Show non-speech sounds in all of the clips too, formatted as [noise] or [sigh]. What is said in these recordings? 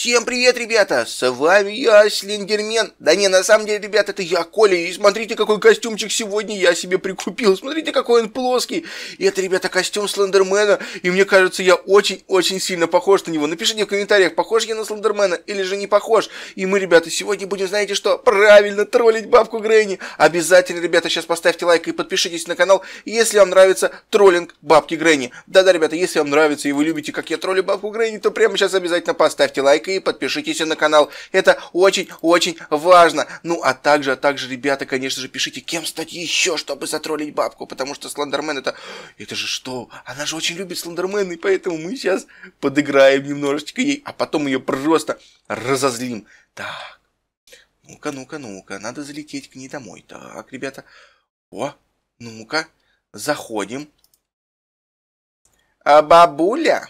Всем привет, ребята! С вами я, Слендермен. Да не, на самом деле, ребята, это я, Коля. И смотрите, какой костюмчик сегодня я себе прикупил. Смотрите, какой он плоский. И это, ребята, костюм Слендермена. И мне кажется, я очень-очень сильно похож на него. Напишите в комментариях, похож я на Слендермена или же не похож. И мы, ребята, сегодня будем, знаете что, правильно троллить бабку Грэнни. Обязательно, ребята, сейчас поставьте лайк и подпишитесь на канал, если вам нравится троллинг бабки Грэнни. Да-да, ребята, если вам нравится и вы любите, как я троллю бабку Грэнни, то прямо сейчас обязательно поставьте лайк лайк и подпишитесь на канал. Это очень-очень важно. Ну, а также, а также, ребята, конечно же, пишите, кем стать еще, чтобы затроллить бабку, потому что Слендермен это... Это же что? Она же очень любит Слендермен, и поэтому мы сейчас подыграем немножечко ей, а потом ее просто разозлим. Так. Ну-ка, ну-ка, ну-ка, надо залететь к ней домой. Так, ребята. О, ну-ка, заходим. А бабуля?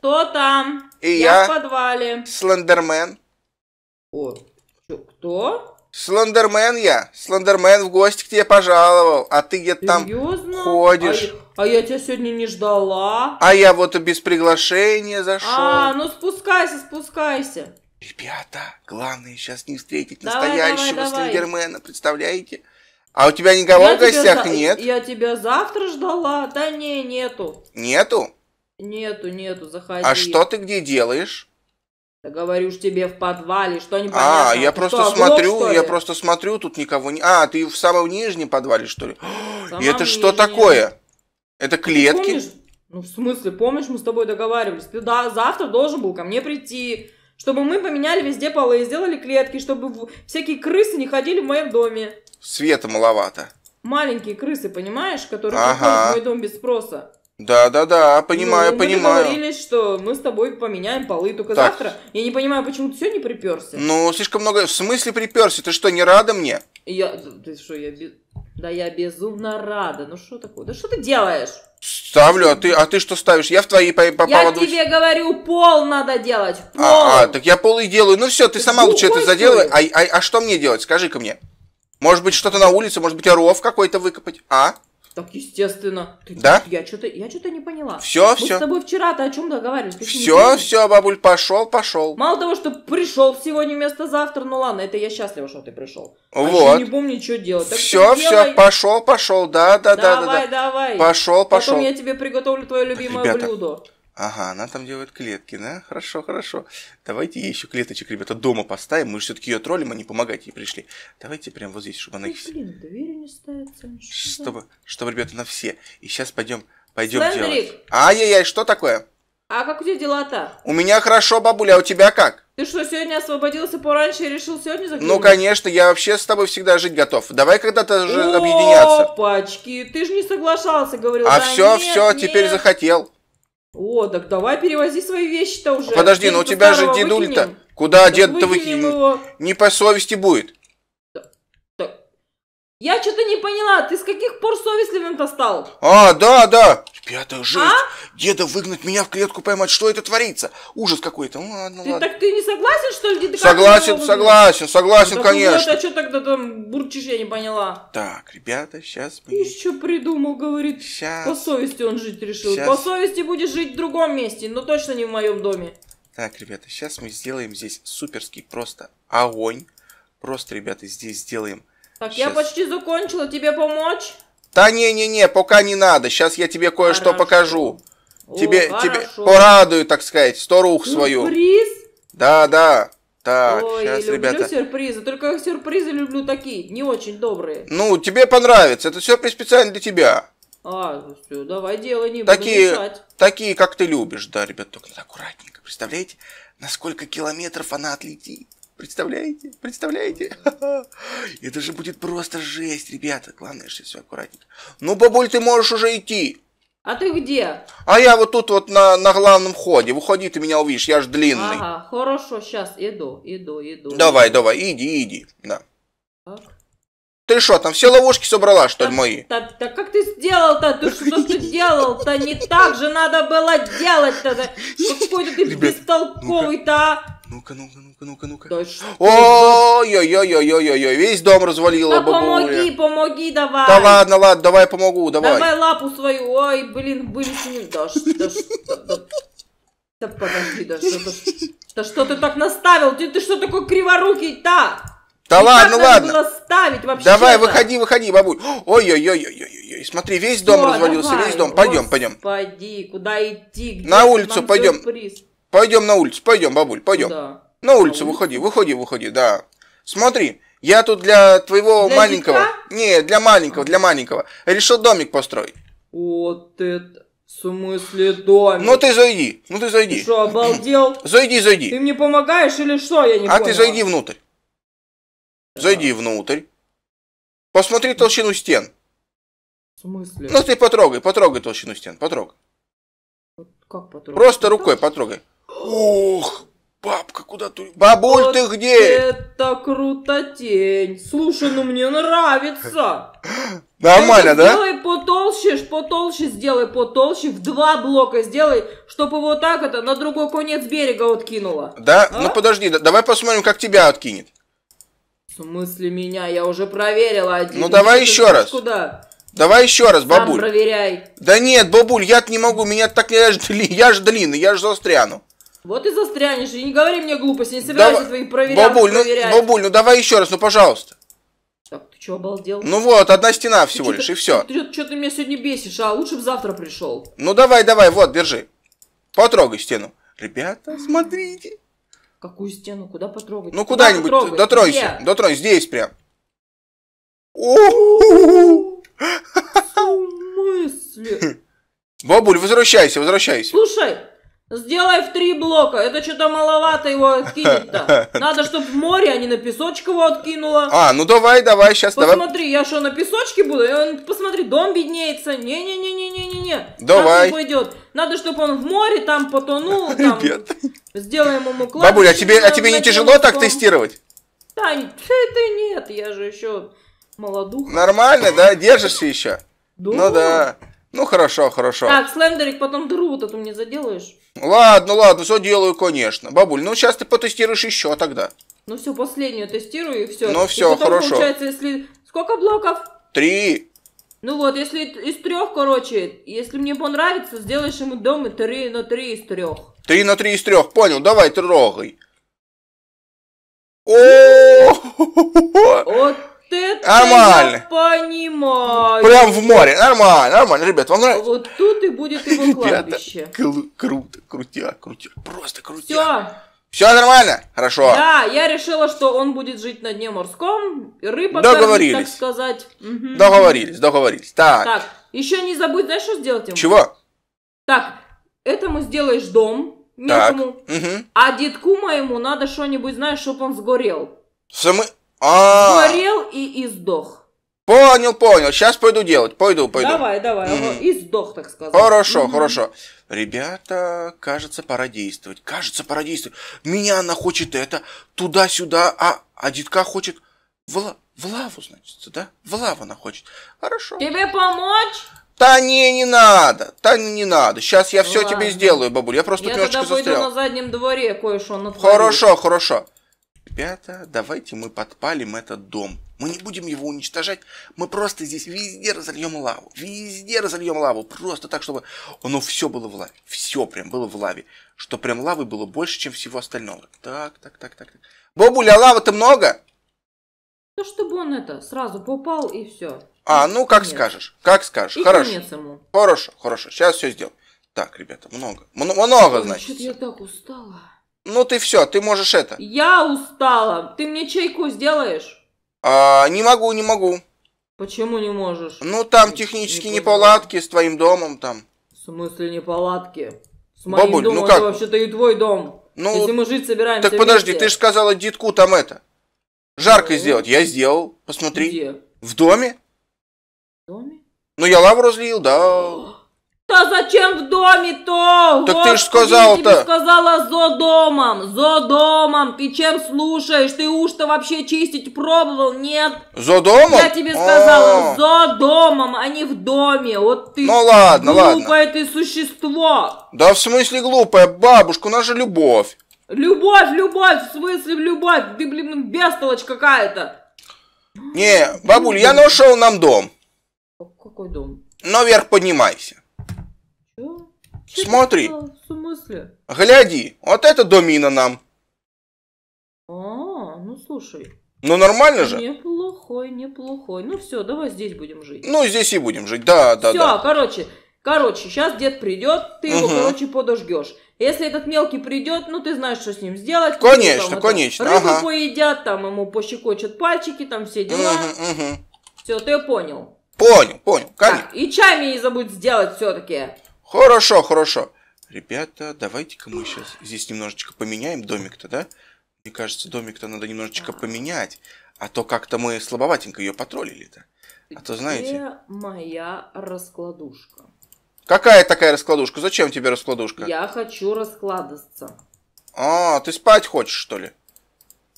Что там? И я, я в подвале. Слендермен. О, кто? Слендермен я. Слендермен в гости к тебе пожаловал. А ты где-то там ходишь. А, а я тебя сегодня не ждала. А я вот без приглашения зашел. А, ну спускайся, спускайся. Ребята, главное сейчас не встретить давай, настоящего давай, Слендермена, представляете? А у тебя никого я в гостях тебя, нет? Я тебя завтра ждала. Да не, нету. Нету? Нету, нету, заходи. А что ты где делаешь? Да говорю ж тебе в подвале, что непонятно. А, я ты просто что, смотрю, оглох, я просто смотрю, тут никого не... А, ты в самом нижнем подвале, что ли? Самом И это что такое? Это клетки? помнишь? Ну, в смысле, помнишь, мы с тобой договаривались? Ты да, завтра должен был ко мне прийти, чтобы мы поменяли везде полы, и сделали клетки, чтобы всякие крысы не ходили в моем доме. Света маловато. Маленькие крысы, понимаешь, которые ага. в мой дом без спроса. Да-да-да, понимаю, ну, понимаю. Мы договорились, что мы с тобой поменяем полы только так. завтра. Я не понимаю, почему ты сегодня приперся. Ну, слишком много... В смысле приперся? Ты что, не рада мне? Я... Ты что, я... Без... Да я безумно рада. Ну что такое? Да что ты делаешь? Ставлю, а ты, а ты что ставишь? Я в твои по, Я поводу... тебе говорю, пол надо делать. А, пол. А, а, так я пол и делаю. Ну все, ты, ты сама лучше это заделай. А, а, а что мне делать? Скажи-ка мне. Может быть, что-то на улице, может быть, ров какой-то выкопать, а? Так естественно. Ты, да? Я что-то я что-то не поняла. Все, Мы все. с тобой вчера-то о чем договаривались? все, все, бабуль, пошел, пошел. Мало того, что пришел сегодня вместо завтра, ну ладно, это я счастлива, что ты пришел. А вот. А не помню, что делать. Так все, все, делай... пошел, пошел, да, да, да, да. Давай, давай. Пошел, пошел. Потом я тебе приготовлю твое любимое Ребята, блюдо. Ага, она там делает клетки, да? Хорошо, хорошо. Давайте ей еще клеточек, ребята, дома поставим. Мы же все-таки ее троллим, а не помогать ей пришли. Давайте прямо вот здесь, чтобы она их... Блин, двери не ставятся. Чтобы, чтобы, ребята, на все. И сейчас пойдем, пойдем Славик. делать. Ай-яй-яй, что такое? А как у тебя дела-то? У меня хорошо, бабуля, а у тебя как? Ты что, сегодня освободился пораньше и решил сегодня закрыть? Ну, конечно, я вообще с тобой всегда жить готов. Давай когда-то же объединяться. Опачки, ты же не соглашался, говорил. А да, все, нет, все, нет. теперь захотел. О, так давай перевози свои вещи-то уже. Подожди, но ну у тебя же дедуль-то... Куда дед-то выкинем? Его... Не по совести будет. Я что-то не поняла, ты с каких пор совестливым-то стал? А, да, да. Ребята, жесть. А? Деда выгнать меня в клетку поймать, что это творится? Ужас какой-то. Ну, ладно, ты, ладно. Так ты не согласен, что ли? Деда согласен, согласен, согласен, ну, конечно. Нет, а что тогда там бурчишь, я не поняла. Так, ребята, сейчас мы... что придумал, говорит. Сейчас. По совести он жить решил. Сейчас. По совести будешь жить в другом месте, но точно не в моем доме. Так, ребята, сейчас мы сделаем здесь суперский просто огонь. Просто, ребята, здесь сделаем так, Сейчас. я почти закончила. Тебе помочь? Да не-не-не, пока не надо. Сейчас я тебе кое-что покажу. О, тебе, тебе порадую, так сказать, сторуху ну, свою. Сюрприз? Да, да. Так, Ой, сейчас, люблю ребята. сюрпризы, только сюрпризы люблю такие, не очень добрые. Ну, тебе понравится, это сюрприз специально для тебя. А, ну все, давай делай, не такие, буду Такие, как ты любишь, да, ребят, только аккуратненько, представляете, на сколько километров она отлетит. Представляете? Представляете? [laughs] Это же будет просто жесть, ребята. Главное, что все аккуратненько. Ну, бабуль, ты можешь уже идти. А ты где? А я вот тут вот на, на главном ходе. Выходи, ты меня увидишь, я ж длинный. Ага, хорошо, сейчас иду, иду, иду. Давай, давай, иди, иди. Да. А? Ты что, там все ловушки собрала, что ли, мои? Так, так как ты сделал-то? Ты что ты делал-то? Не так же надо было делать-то. [laughs] Какой-то ты бестолковый-то, а? Ну-ка, ну-ка, ну-ка, ну-ка, ну-ка. Да Ой-ой-ой-ой-ой-ой, весь дом развалила Да помоги, помоги давай. Да ладно, ладно, давай помогу, давай. Давай лапу свою, ой, блин, были с ним. Да, да, да, подожди, да, да, да что ты так наставил? Ты, ты что такой криворукий-то? Да и ладно, как ладно. Было ставить вообще давай, это? выходи, выходи, бабуль. Ой-ой-ой-ой-ой-ой. Смотри, весь дом Все, развалился, давай. весь дом. Пойдем, пойдем. Пойди, куда идти? Где На улицу пойдем. Сюрприз? Пойдем на улицу, пойдем, бабуль, пойдем. Да. На улицу на выходи, выходи, выходи, да. Смотри, я тут для твоего для маленького. Дитя? Не, для маленького, для маленького. Решил домик построить. Вот это. В смысле домик? Ну ты зайди, ну ты зайди. Ты что, обалдел? [clears throat] Зайди, зайди. Ты мне помогаешь или что, я не а понял. ты зайди внутрь. Зайди внутрь. Посмотри толщину стен. В смысле? Ну ты потрогай, потрогай толщину стен, потрогай. Как потрогать? Просто рукой потрогай. Ох, бабка, куда ты? Бабуль, вот ты где? Это крутотень. Слушай, ну мне нравится. [laughs] Нормально, да? Сделай потолще, потолще сделай, потолще, в два блока сделай, чтобы вот так это на другой конец берега откинуло. Да? А? Ну подожди, давай посмотрим, как тебя откинет. В смысле меня? Я уже проверила один. Ну давай еще раз. Куда? Давай еще раз, бабуль. Сам проверяй. Да нет, бабуль, я не могу, меня так я же, я же длинный, я же застряну. Вот и застрянешь, и не говори мне глупости, не собираюсь Дав... твоих проверять. Бабуль, ну, бабуль, ну давай еще раз, ну пожалуйста. Так, ты что, обалдел? Ну вот, одна стена всего ты лишь, и все. Ты, что ты меня сегодня бесишь, а лучше бы завтра пришел. Ну давай, давай, вот, держи. Потрогай стену. Ребята, смотрите. Какую стену? Куда потрогать? Ну куда-нибудь, куда дотронься. Где? Дотронься, здесь прям. О! В смысле? Бабуль, возвращайся, возвращайся. Слушай, Сделай в три блока. Это что-то маловато его откинуть то [laughs] Надо, чтобы в море, а не на песочек его откинуло. А, ну давай, давай, сейчас посмотри, давай. Посмотри, я что, на песочке буду? посмотри, дом беднеется. Не-не-не-не-не-не-не. Давай. Как пойдет. Надо, чтобы он в море там потонул. Там. Ребят. Сделаем ему кладбище. Бабуль, а тебе, а тебе не тяжело так тестировать? Да, это нет, я же еще молодуха. Нормально, да? Держишься еще? Да. Ну да. Ну хорошо, хорошо. Так, слендерик, потом дыру вот ты мне заделаешь. Ладно, ладно, все делаю, конечно. Бабуль, ну сейчас ты потестируешь еще тогда. Ну все, последнюю тестирую и все. Ну все, и потом, хорошо. Получается, если... Сколько блоков? Три. Ну вот, если из трех, короче, если мне понравится, сделаешь ему дом и три на три из трех. Три на три из трех, понял, давай трогай. О! Вот вот это нормально. я понимаю. Прям в море. Нормально, нормально, ребят, вам нравится? Вот тут и будет его [laughs] кладбище. круто, крутяк, крутяк, просто крутяк. Все. Все нормально? Хорошо. Да, я решила, что он будет жить на дне морском. Рыба, договорились. Кормит, так сказать. Угу. Договорились, договорились. Так. Так, еще не забудь, знаешь, что сделать ему? Чего? Так, этому сделаешь дом местному, угу. а детку моему надо что-нибудь, знаешь, чтобы он сгорел. В, сам... А, Горел и издох. Понял, понял. Сейчас пойду делать. Пойду, пойду. Давай, давай. Ага, И так сказать. Хорошо, Мгм. хорошо. Ребята, кажется, пора действовать. Кажется, пора действовать. Меня она хочет это, туда-сюда, а, а детка хочет в, ла- в лаву, значит, да? В лаву она хочет. Хорошо. Тебе помочь? Та не, не надо. Та не, надо. Сейчас я все тебе сделаю, бабуль. Я просто Я немножечко тогда пойду на заднем дворе кое-что натворю. Хорошо, хорошо ребята, давайте мы подпалим этот дом. Мы не будем его уничтожать, мы просто здесь везде разольем лаву, везде разольем лаву, просто так, чтобы оно все было в лаве, все прям было в лаве, что прям лавы было больше, чем всего остального. Так, так, так, так, так. Бабуля, а лавы-то много? Ну, чтобы он это, сразу попал и все. А, ну, как конец. скажешь, как скажешь, и хорошо. ему. Хорошо, хорошо, сейчас все сделаю. Так, ребята, много, много, много значит. Я так устала. Ну ты все, ты можешь это. Я устала. Ты мне чайку сделаешь? А, не могу, не могу. Почему не можешь? Ну там технически не неполадки с твоим домом там. В смысле неполадки? С моим Бабуль, ну домом ну как? это вообще-то и твой дом. Ну, Если мы жить собираемся Так подожди, вместе. ты же сказала Дитку там это. Жарко ну, сделать. Я сделал, посмотри. Где? В доме. В доме? Ну я лавру разлил, да. Та зачем в домі то? Так ти ж сказал-то. Я тебе сказала за домом, за домом. Ты чем слушаешь? Ты уж-то вообще чистить пробовал? Нет. За домом? Я тебе сказала, за домом, а не в доме. Вот ты ну, ладно, глупое ладно. ты существо. Да в смысле глупое? Бабушка, у нас же любовь. Любовь, любовь, в смысле любовь? Ты, блин, бестолочь какая-то. Не, бабуль, я нашел нам дом. Какой дом? Наверх поднимайся. Что? Смотри. В смысле? Гляди, вот это домина нам. А, ну слушай. Ну нормально же? Неплохой, неплохой. Ну все, давай здесь будем жить. Ну здесь и будем жить, да, да, все, да. Все, короче, короче, сейчас дед придет, ты его, короче, подождешь. Если этот мелкий придет, ну ты знаешь, что с ним сделать. Конечно, там, конечно. рыбу ага. поедят, там ему пощекочат пальчики, там все дела. Угу, угу. Все, ты понял. Понял, понял, конечно. Так, и чай мне не забудь сделать все-таки. Хорошо, хорошо. Ребята, давайте-ка мы сейчас здесь немножечко поменяем домик-то, да? Мне кажется, домик-то надо немножечко поменять. А то как-то мы слабоватенько ее потроллили-то. А то, знаете... Где моя раскладушка? Какая такая раскладушка? Зачем тебе раскладушка? Я хочу раскладываться. А, ты спать хочешь, что ли?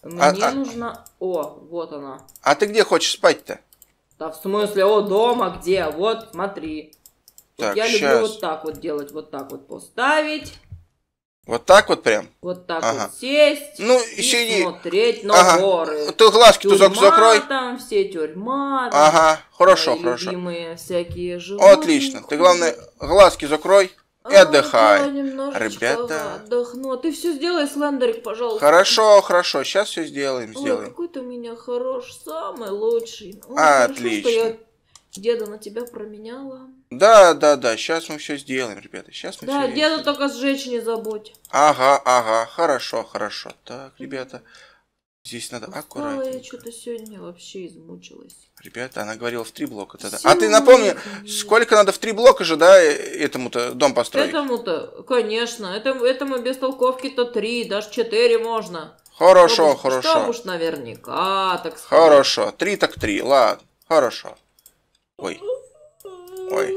Мне а, а нужна... О, вот она. А ты где хочешь спать-то? Да в смысле, о, дома где? Вот, смотри. Так, я сейчас. люблю вот так вот делать, вот так вот поставить. Вот так вот прям? Вот так ага. вот сесть ну, и сиди. смотреть на ага. горы. Ты глазки тюрьма, закрой. там все, тюрьма. Там, ага, хорошо, хорошо. любимые всякие животные. Отлично. Ты, главное, глазки закрой и а, отдыхай. Да, Ребята. Отдохну. А ты все сделай, Слендерик, пожалуйста. Хорошо, хорошо. Сейчас все сделаем, сделаем. Ой, какой ты у меня хорош, самый лучший. Ой, Отлично. Хорошо, Деда на тебя променяла. Да, да, да, сейчас мы все сделаем, ребята. Сейчас мы Да, деда сделаем. только сжечь не забудь. Ага, ага, хорошо, хорошо. Так, ребята, здесь надо Устала аккуратно. я что-то сегодня вообще измучилась. Ребята, она говорила в три блока тогда. Все а ты напомни, нет. сколько надо в три блока же, да, э, этому-то дом построить? Этому-то, конечно, этому, этому без толковки-то три, даже четыре можно. Хорошо, чтобы, хорошо. Чтобы уж наверняка, так сказать. Хорошо, три так три, ладно, хорошо. Ой. Ой.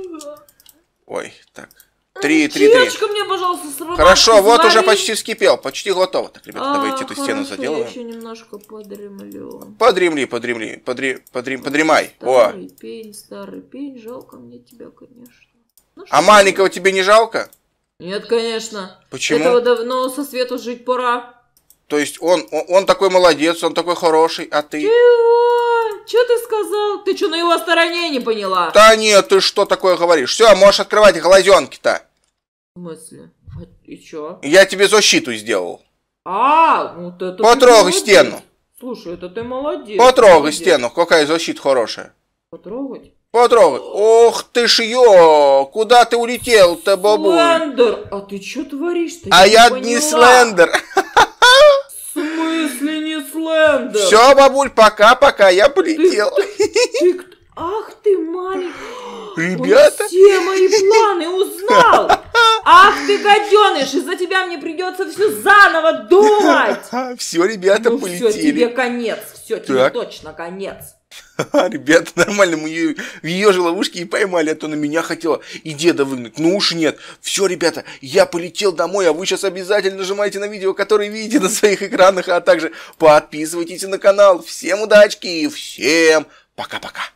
Ой, так. Э, три, три, три. мне, пожалуйста, срывай. Хорошо, вот уже почти вскипел, почти готово. Так, ребята, а, давайте эту стену заделаем. еще немножко подремлю. Подремли, подремли, подри, подри, подремай. Старый О. пень, старый пень, жалко мне тебя, конечно. Ну, а маленького тебе не жалко? Нет, конечно. Почему? Этого давно со свету жить пора. То есть он, он, он такой молодец, он такой хороший, а ты... Чего? Че ты сказал? Ты что, на его стороне не поняла? Да нет, ты что такое говоришь? Все, можешь открывать глазенки-то. В смысле? А и чё? Я тебе защиту сделал. А, вот это Потрогай стену. Слушай, это ты молодец. Потрогай молодец. стену, какая защита хорошая. Потрогать? Потрогай. Ох ты ж ё, куда ты улетел-то, бабуль? Слендер, а ты чё творишь-то? А я, я не, не слендер. [laughs] Хигглендер! Все, бабуль, пока-пока, я полетел. Ты, ты, ах ты маленький. Ребята? Он все мои планы узнал. Ах ты гаденыш, из-за тебя мне придется все заново думать. [laughs] Все, ребята, ну, полетели. все, тебе конец. Все, тебе так. точно конец. [laughs] А, ребята, нормально, мы ее в ее же ловушке и поймали, а то на меня хотела и деда выгнать. Ну уж нет. Все, ребята, я полетел домой, а вы сейчас обязательно нажимайте на видео, которое видите на своих экранах, а также подписывайтесь на канал. Всем удачки и всем пока-пока.